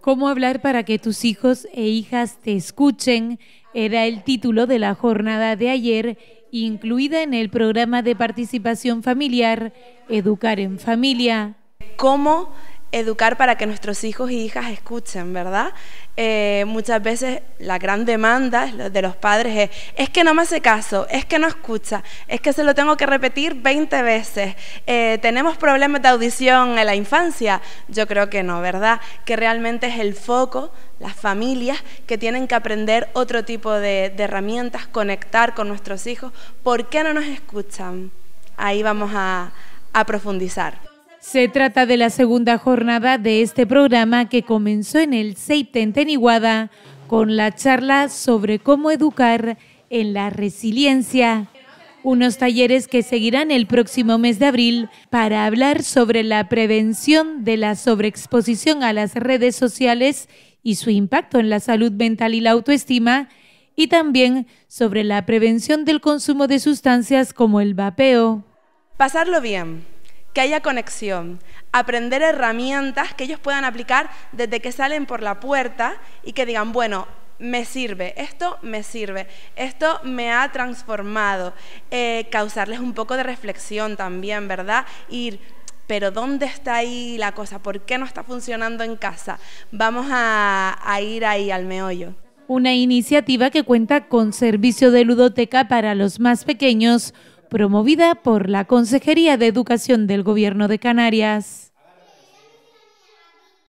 Cómo hablar para que tus hijos e hijas te escuchen era el título de la jornada de ayer, incluida en el programa de participación familiar Educar en Familia. ¿Cómo educar para que nuestros hijos y hijas escuchen, ¿verdad? Eh, muchas veces la gran demanda de los padres es, es que no me hace caso, es que no escucha, es que se lo tengo que repetir 20 veces, eh, tenemos problemas de audición en la infancia, yo creo que no, ¿verdad? Que realmente es el foco, las familias que tienen que aprender otro tipo de, herramientas, conectar con nuestros hijos, ¿por qué no nos escuchan? Ahí vamos a profundizar. Se trata de la segunda jornada de este programa que comenzó en el en Teniguada con la charla sobre cómo educar en la resiliencia. Unos talleres que seguirán el próximo mes de abril para hablar sobre la prevención de la sobreexposición a las redes sociales y su impacto en la salud mental y la autoestima, y también sobre la prevención del consumo de sustancias como el vapeo. Pasarlo bien que haya conexión, aprender herramientas que ellos puedan aplicar desde que salen por la puerta y que digan, bueno, me sirve, esto me sirve, esto me ha transformado, eh, causarles un poco de reflexión también, ¿verdad? Ir, pero ¿dónde está ahí la cosa? ¿Por qué no está funcionando en casa? Vamos a, a ir ahí al meollo una iniciativa que cuenta con servicio de ludoteca para los más pequeños, promovida por la Consejería de Educación del Gobierno de Canarias.